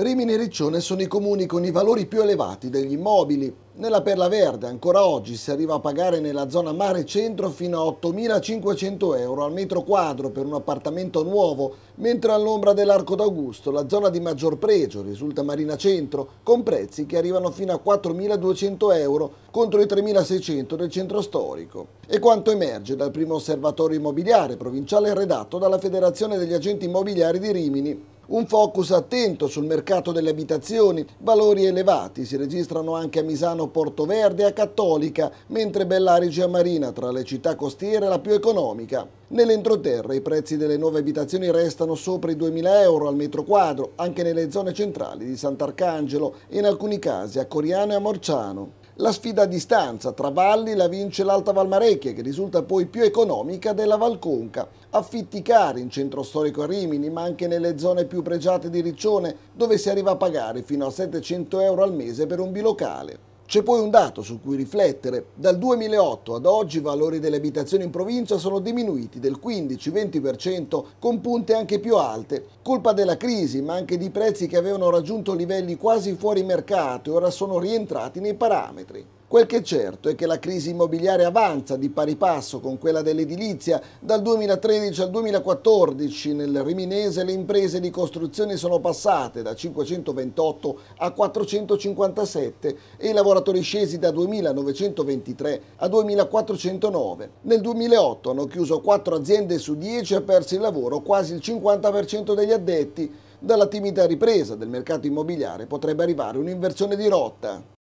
Rimini e Riccione sono i comuni con i valori più elevati degli immobili. Nella Perla Verde ancora oggi si arriva a pagare nella zona mare centro fino a 8.500 euro al metro quadro per un appartamento nuovo, mentre all'ombra dell'Arco d'Augusto la zona di maggior pregio risulta Marina Centro, con prezzi che arrivano fino a 4.200 euro contro i 3.600 del centro storico. E quanto emerge dal primo osservatorio immobiliare provinciale redatto dalla Federazione degli Agenti Immobiliari di Rimini, un focus attento sul mercato delle abitazioni, valori elevati si registrano anche a Misano Porto Verde e a Cattolica, mentre Bellarice a Marina, tra le città costiere, è la più economica. Nell'entroterra i prezzi delle nuove abitazioni restano sopra i 2.000 euro al metro quadro, anche nelle zone centrali di Sant'Arcangelo e in alcuni casi a Coriano e a Morciano. La sfida a distanza tra valli la vince l'Alta Valmarecchia, che risulta poi più economica della Valconca. Affitti cari in centro storico a Rimini, ma anche nelle zone più pregiate di Riccione, dove si arriva a pagare fino a 700 euro al mese per un bilocale. C'è poi un dato su cui riflettere. Dal 2008 ad oggi i valori delle abitazioni in provincia sono diminuiti del 15-20% con punte anche più alte. Colpa della crisi, ma anche di prezzi che avevano raggiunto livelli quasi fuori mercato e ora sono rientrati nei parametri. Quel che è certo è che la crisi immobiliare avanza di pari passo con quella dell'edilizia. Dal 2013 al 2014 nel Riminese le imprese di costruzione sono passate da 528 a 457 e i lavoratori scesi da 2.923 a 2.409. Nel 2008 hanno chiuso 4 aziende su 10 e perso il lavoro quasi il 50% degli addetti. Dalla timida ripresa del mercato immobiliare potrebbe arrivare un'inversione di rotta.